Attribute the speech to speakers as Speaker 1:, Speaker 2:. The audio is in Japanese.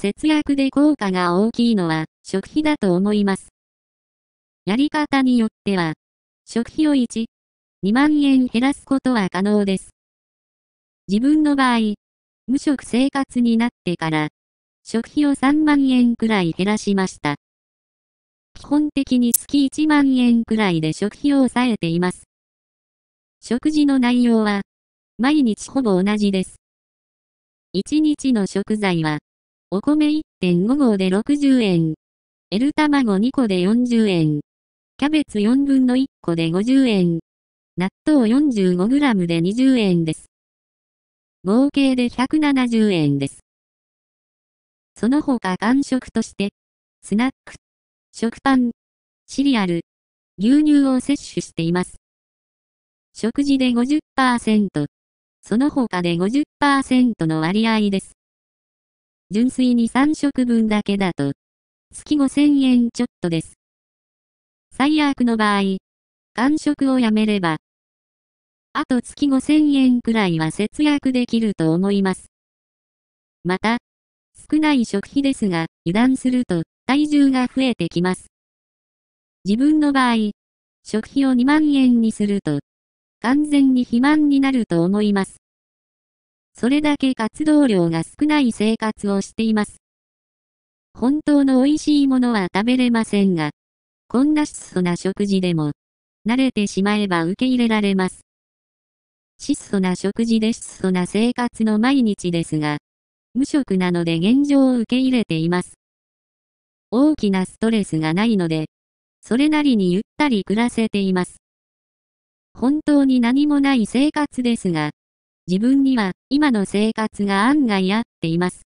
Speaker 1: 節約で効果が大きいのは食費だと思います。やり方によっては、食費を1、2万円減らすことは可能です。自分の場合、無職生活になってから、食費を3万円くらい減らしました。基本的に月1万円くらいで食費を抑えています。食事の内容は、毎日ほぼ同じです。1日の食材は、お米1.5合で60円。L 卵2個で40円。キャベツ4分の1個で50円。納豆 45g で20円です。合計で170円です。その他間食として、スナック、食パン、シリアル、牛乳を摂取しています。食事で50%、その他で50%の割合です。純粋に3食分だけだと、月5000円ちょっとです。最悪の場合、完食をやめれば、あと月5000円くらいは節約できると思います。また、少ない食費ですが、油断すると体重が増えてきます。自分の場合、食費を2万円にすると、完全に肥満になると思います。それだけ活動量が少ない生活をしています。本当の美味しいものは食べれませんが、こんな質素な食事でも、慣れてしまえば受け入れられます。質素な食事で質素な生活の毎日ですが、無職なので現状を受け入れています。大きなストレスがないので、それなりにゆったり暮らせています。本当に何もない生活ですが、自分には今の生活が案外合っています。